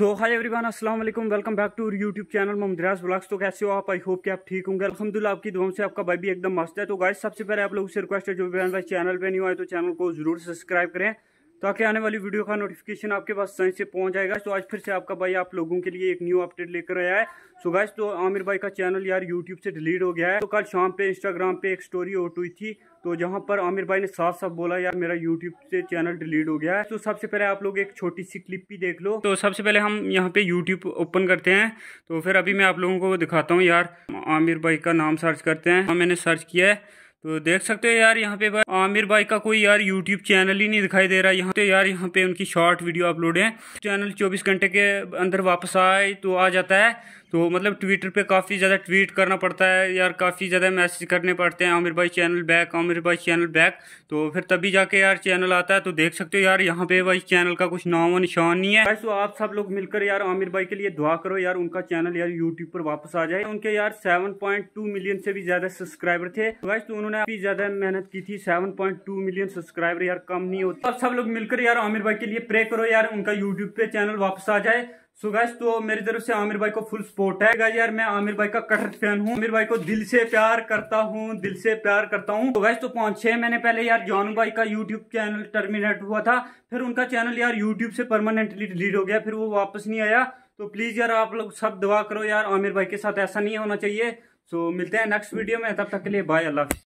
तो हाय एवरीवन अस्सलाम वालेकुम welcome back to YouTube channel ममद्रास ब्लॉग्स तो कैसे हो आप आई होप कि आप ठीक होंगे अलहमदिल्ला आपकी दुआ से आपका भाई भी एकदम मस्त है तो गाइस सबसे पहले आप लोग से रिक्वेस्ट है जो भी भाई चैनल पे नहीं है तो चैनल को जरूर सब्सक्राइब करें ताकि तो आने वाली वीडियो का नोटिफिकेशन आपके पास सही से पहुंच जाएगा तो आज फिर से आपका भाई आप लोगों के लिए एक न्यू अपडेट लेकर आया है सो गाइस तो आमिर भाई का चैनल यार यूट्यूब से डिलीट हो गया है तो कल शाम पे इंस्टाग्राम पे एक स्टोरी उठ हुई थी तो जहाँ पर आमिर भाई ने साफ साफ बोला यार मेरा यूट्यूब से चैनल डिलीट हो गया है तो सबसे पहले आप लोग एक छोटी सी क्लिप भी देख लो तो सबसे पहले हम यहाँ पे यूट्यूब ओपन करते हैं तो फिर अभी मैं आप लोगों को दिखाता हूँ यार आमिर भाई का नाम सर्च करते हैं हाँ, मैंने सर्च किया है तो देख सकते हो यार यहाँ पे भाई आमिर भाई का कोई यार यूट्यूब चैनल ही नहीं दिखाई दे रहा यहाँ पे यार यहाँ पे उनकी शॉर्ट वीडियो अपलोड है चैनल 24 घंटे के अंदर वापस आए तो आ जाता है तो मतलब ट्विटर पे काफ़ी ज़्यादा ट्वीट करना पड़ता है यार काफ़ी ज़्यादा मैसेज करने पड़ते हैं आमिर भाई चैनल बैक आमिर भाई चैनल बैक तो फिर तभी जाके यार चैनल आता है तो देख सकते हो यार यहाँ पे भाई चैनल का कुछ नाम निशान नहीं है तो आप सब लोग मिलकर यार आमिर भाई के लिए दुआ करो यार उनका चैनल यार यूट्यूब पर वापस आ जाए उनके यार सेवन मिलियन से भी ज़्यादा सब्सक्राइबर थे वैसे तो उन्होंने काफ़ी ज़्यादा मेहनत की थी सेवन मिलियन सब्सक्राइबर यार कम नहीं होते तो आप सब लोग मिलकर यार आमिर भाई के लिए प्रे करो यार उनका यूट्यूब पे चैनल वापस आ जाए सो गाइस तो मेरी तरफ से आमिर भाई को फुल सपोर्ट है गाइस यार मैं आमिर भाई का कटर फैन हूँ आमिर भाई को दिल से प्यार करता हूँ दिल से प्यार करता हूँ तो गाइस तो पाँच छह महीने पहले यार जॉन भाई का यूट्यूब चैनल टर्मिनेट हुआ था फिर उनका चैनल यार यूट्यूब से परमानेंटली डिलीट हो गया फिर वो वापस नहीं आया तो प्लीज यार आप लोग सब दुआ करो यार आमिर भाई के साथ ऐसा नहीं होना चाहिए सो मिलते हैं नेक्स्ट वीडियो में तब तक के लिए बाय अल्लाह